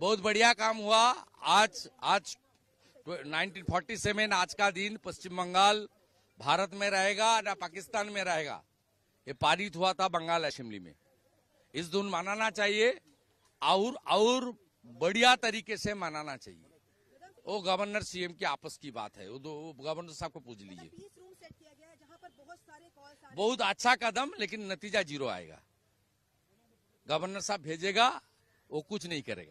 बहुत बढ़िया काम हुआ आज आज 1947 आज का दिन पश्चिम बंगाल भारत में रहेगा या पाकिस्तान में रहेगा ये पारित हुआ था बंगाल असेंबली में इस दिन मनाना चाहिए और और बढ़िया तरीके से मनाना चाहिए वो गवर्नर सीएम की आपस की बात है वो गवर्नर साहब को पूछ लीजिए मतलब बहुत अच्छा कदम लेकिन नतीजा जीरो आएगा गवर्नर साहब भेजेगा वो कुछ नहीं करेगा